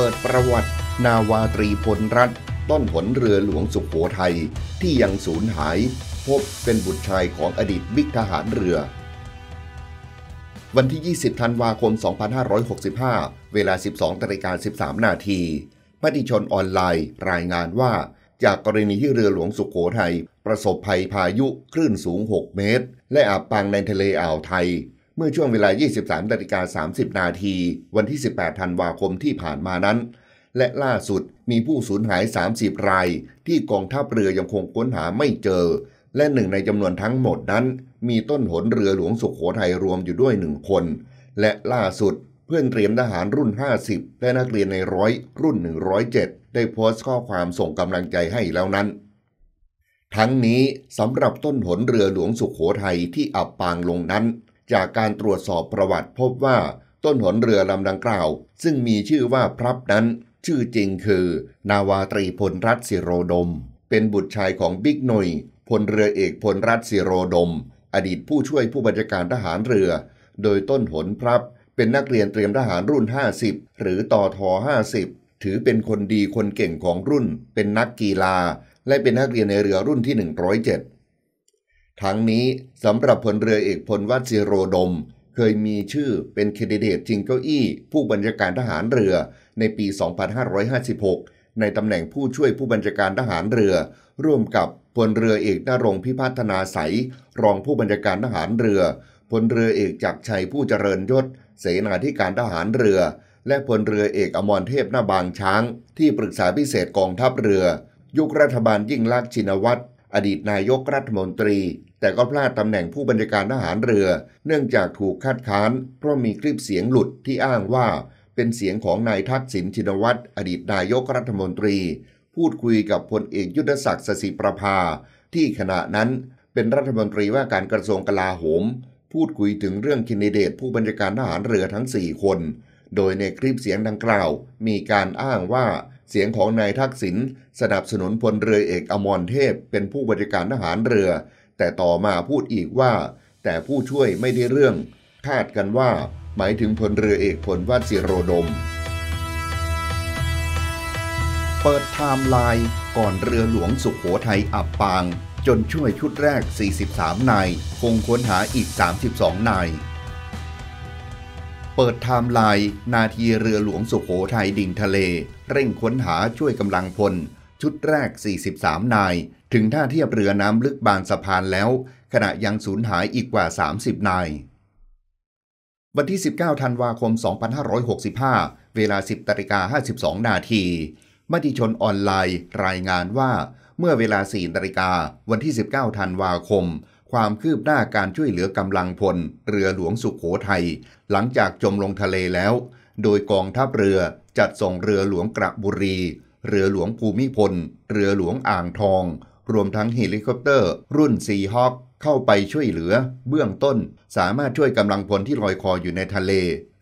เปิดประวัตินาวาตรีพลรัตต้นผลเรือหลวงสุขโขทัยที่ยังสูญหาย พบเป็นบุตรชายของอดีตบิกทหารเรือ วันที่ 20 ธันวาคม 2565 เวลา 12 ตริกา13 นาทีมติชนออนไลน์รายงานว่าจากกรณีที่เรือหลวงสุขโขทัยประสบภัยพายุคลื่นสูง 6 เมตร และอับปางในทะเลอ่าวไทยเมื่อช่วงเวลา 23นาฬิกา30 นาที วันที่ 18ธันวาคม ที่ผ่านมานั้น และล่าสุด มีผู้สูญหาย 30 ราย ที่กองทัพเรือยังคงค้นหาไม่เจอ และหนึ่งในจำนวนทั้งหมดนั้น มีต้นหนเรือหลวงสุขโขทัยรวมอยู่ด้วยหนึ่งคน และล่าสุด เพื่อนเตรียมทหารรุ่น 50 และนักเรียนในร้อยรุ่น 107 ได้โพสต์ข้อความส่งกำลังใจให้แล้วนั้น ทั้งนี้สำหรับต้นหนเรือหลวงสุขโขทัยที่อับปางลงนั้นจากการตรวจสอบประวัติพบว่าต้นหนเรือลำดังกล่าวซึ่งมีชื่อว่าพรับนั้น ชื่อจริงคือ นาวาตรีพลรัตสิโรดม เป็นบุตรชายของบิ๊กหน่ยพลเรือเอกพลรัตสิโรดม อดีตผู้ช่วยผู้บัญชาการทหารเรือ โดยต้นหนพรับเป็นนักเรียนเตรียมทหารรุ่น 50 หรือต่อทอ50 ถือเป็นคนดีคนเก่งของรุ่น เป็นนักกีฬา และเป็นนักเรียนในเรือรุ่นที่ 107ทั้งนี้ สำหรับพลเรือเอกพลวัชิโรดม เคยมีชื่อเป็นเคนดิเดตชิงเก้าอี้ ผู้บัญชาการทหารเรือในปี 2556 ในตำแหน่งผู้ช่วยผู้บัญชาการทหารเรือ ร่วมกับพลเรือเอกนรงพิพัฒนาใสรองผู้บัญชาการทหารเรือพลเรือเอกจักชัยผู้เจริญยศเสนาธิการทหารเรือ และพลเรือเอกอมรเทพนาบางช้าง ที่ปรึกษาพิเศษกองทัพเรือ ยุครัฐบาลยิ่งลักษณ์ชินวัตรอดีตนายกรัฐมนตรี แต่ก็พลาดตำแหน่งผู้บัญชาการทหารเรือ เนื่องจากถูกคัดค้าน เพราะมีคลิปเสียงหลุดที่อ้างว่า เป็นเสียงของนายทักษิณชินวัตรอดีตนายกรัฐมนตรี พูดคุยกับพลเอกยุทธศักดิ์สสิประภา ที่ขณะนั้นเป็นรัฐมนตรีว่าการกระทรวงกลาโหม พูดคุยถึงเรื่องคินเดตผู้บัญชาการทหารเรือทั้ง4คน โดยในคลิปเสียงดังกล่าว มีการอ้างว่าเสียงของนายทักษิณสนับสนุนพลเรือเอก อมรเทพเป็นผู้บริการทหารเรือ แต่ต่อมาพูดอีกว่า แต่ผู้ช่วยไม่ได้เรื่องคาดกันว่าหมายถึงพลเรือเอกพลวัชิโรดม เปิดไทม์ไลน์ก่อนเรือหลวงสุขโขทัยอับปาง จนช่วยชุดแรก 43 นายคงค้นหาอีก 32 นายเปิดไทม์ไลน์ นาทีเรือหลวงสุโขทัยดิ่งทะเล เร่งค้นหาช่วยกำลังพลชุดแรก 43 นาย ถึงท่าเทียบเรือน้ำลึกบางสะพานแล้ว ขณะยังสูญหายอีกกว่า 30 นาย วันที่ 19 ธันวาคม 2565 เวลา 10ตริกา52 นาทีมติชนออนไลน์รายงานว่าเมื่อเวลา4นาฬิกาวันที่ 19 ธันวาคมความคืบหน้าการช่วยเหลือกำลังพลเรือหลวงสุขโขทัยหลังจากจมลงทะเลแล้ว โดยกองทัพเรือจัดส่งเรือหลวงกระบุรีเรือหลวงภูมิพลเรือหลวงอ่างทอง รวมทั้งเฮลิคอปเตอร์ รุ่นซีฮอคเข้าไปช่วยเหลือ เบื้องต้นสามารถช่วยกำลังพลที่ลอยคออยู่ในทะเล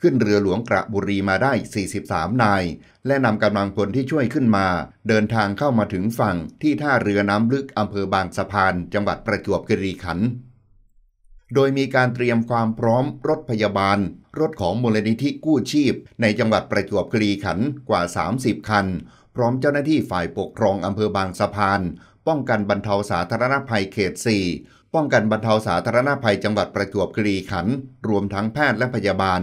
ขึ้นเรือหลวงกระบุรีมาได้ 43 นาย และนำกำลังพลที่ช่วยขึ้นมา เดินทางเข้ามาถึงฝั่งที่ท่าเรือน้ำลึกอำเภอบางสะพาน จังหวัดประจวบคีรีขันธ์โดยมีการเตรียมความพร้อมรถพยาบาล รถของมูลนิธิกู้ชีพในจังหวัดประจวบคีรีขันธ์กว่า 30 คัน พร้อมเจ้าหน้าที่ฝ่ายปกครองอำเภอบางสะพาน ป้องกันบรรเทาสาธารณภัยเขต 4 ป้องกันบรรเทาสาธารณภัยจังหวัดประจวบคีรีขันธ์รวมทั้งแพทย์และพยาบาล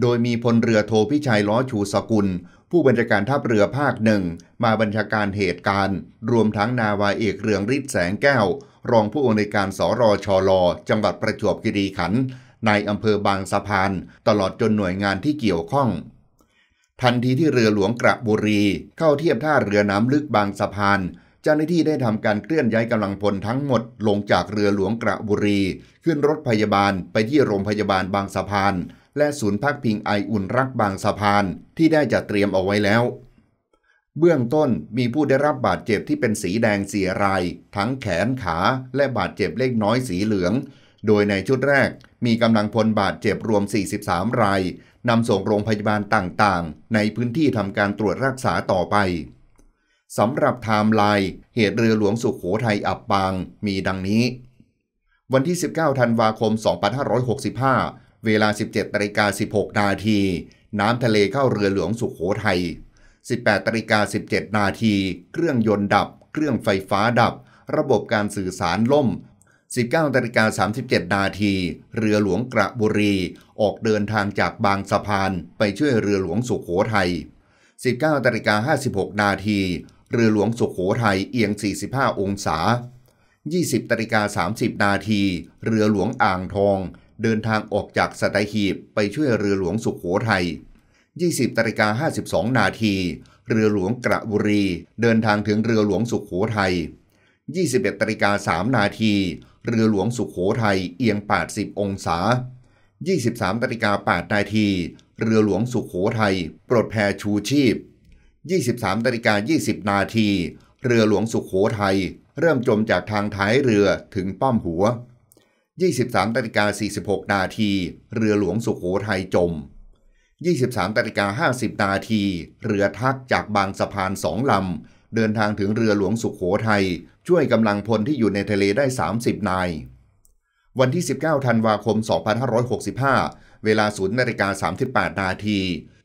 โดยมีพลเรือโทพิชัยล้อชูสกุล ผู้บัญชาการทัพเรือภาคหนึ่งมาบัญชาการเหตุการณ์ รวมทั้งนาวาเอกเรืองฤทธิ์แสงแก้ว รองผู้อำนวยการสรชลจังหวัดประจวบคีรีขันธ์ในอำเภอบางสะพาน ตลอดจนหน่วยงานที่เกี่ยวข้อง ทันทีที่เรือหลวงกระบุรี เข้าเทียบท่าเรือน้ำลึกบางสะพานเจ้าหน้าที่ได้ทำการเคลื่อนย้ายกำลังพลทั้งหมดลงจากเรือหลวงกระบุรี ขึ้นรถพยาบาลไปที่โรงพยาบาลบางสะพานและศูนย์พักพิงไออุ่นรักบางสะพานที่ได้จัดเตรียมเอาไว้แล้ว เบื้องต้นมีผู้ได้รับบาดเจ็บที่เป็นสีแดงสีราย ทั้งแขนขาและบาดเจ็บเล็กน้อยสีเหลือง โดยในชุดแรก มีกำลังพลบาดเจ็บรวม 43 รายนำส่งโรงพยาบาลต่างๆ ในพื้นที่ทำการตรวจรักษาต่อไปสำหรับไทม์ไลน์เหตุเรือหลวงสุขโขทัยอับปางมีดังนี้ วันที่19ธันวาคม2565เวลา 17นาฬิกา16นาทีน้ำทะเลเข้าเรือหลวงสุขโขทัย 18นาฬิกา17นาที เครื่องยนต์ดับ เครื่องไฟฟ้าดับ ระบบการสื่อสารล่ม 19นาฬิกา37นาทีเรือหลวงกระบุรี ออกเดินทางจากบางสะพานไปช่วยเรือหลวงสุขโขทัย 19นาฬิกา56นาทีเรือหลวงสุขโขทัยเอียง 45 องศา 20นาฬิกา30 นาทีเรือหลวงอ่างทองเดินทางออกจากสตหีบไปช่วยเรือหลวงสุขโขทยัย 20ตริกา52 นาที เรือหลวงกระบุรีเดินทางถึงเรือหลวงสุขโขทยัย21ตริกา3นาที เรือหลวงสุขโขทัยเอียง 80 องศา 23ตริกา8นาที เรือหลวงสุขโขทัยปลดแพชูชีพ 23ตริกา20 นาที เรือหลวงสุขโขทัยเริ่มจมจากทางท้ายเรือถึงป้อมหัว23นาฬิกา46นาทีเรือหลวงสุขโขทัยจม 23นาฬิกา50นาทีเรือทักจากบางสะพานสองลำ เดินทางถึงเรือหลวงสุขโขทัยช่วยกำลังพลที่อยู่ในทะเลได้ 30นายวันที่ 19ธันวาคม 2565 เวลา0นาฬิกา38นาที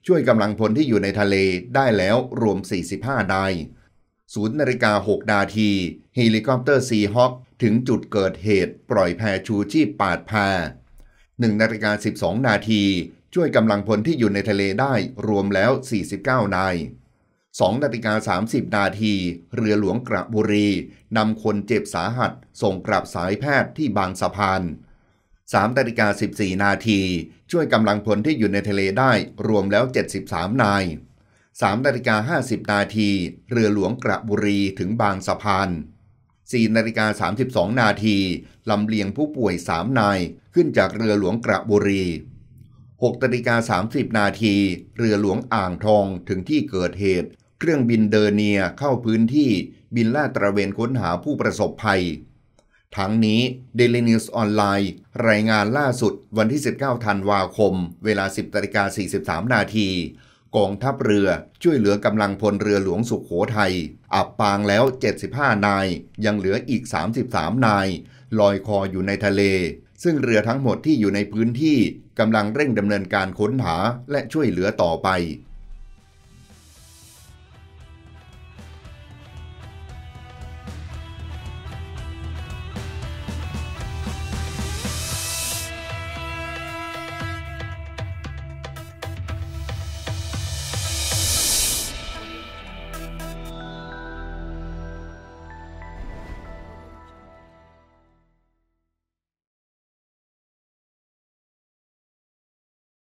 ช่วยกำลังพลที่อยู่ในทะเลได้แล้วรวม 45นาย0นาฬิกา6นาทีเฮลิคอปเตอร์ซีฮอคถึงจุดเกิดเหตุปล่อยแพชูชีพปาดพา1นาฬิกา12นาทีช่วยกำลังพลที่อยู่ในทะเลได้รวมแล้ว 49นาย2นาฬิกา30นาทีเรือหลวงกระบุรีนำคนเจ็บสาหัสส่งกลับสายแพทย์ที่บางสะพาน3นาฬิกา14นาที ช่วยกำลังพลที่อยู่ในทะเลได้รวมแล้ว 73 นาย3นาฬิกา50นาที เรือหลวงกระบุรีถึงบางสะพาน4นาฬิกา32 นาที ลำเลียงผู้ป่วย 3 นายขึ้นจากเรือหลวงกระบุรี6นาฬิกา30 นาที เรือหลวงอ่างทองถึงที่เกิดเหตุ เครื่องบินเดอร์เนียเข้าพื้นที่บินลาดตระเวนค้นหาผู้ประสบภัย ทั้งนี้ เดลินิสออนไลน์ รายงานล่าสุดวันที่ 19ธันวาคม เวลา 10นาฬิกา43 นาทีกองทัพเรือช่วยเหลือกำลังพลเรือหลวงสุขโขทัยอับปางแล้ว 75 นาย ยังเหลืออีก 33 นาย ลอยคออยู่ในทะเล ซึ่งเรือทั้งหมดที่อยู่ในพื้นที่กำลังเร่งดำเนินการค้นหาและช่วยเหลือต่อไป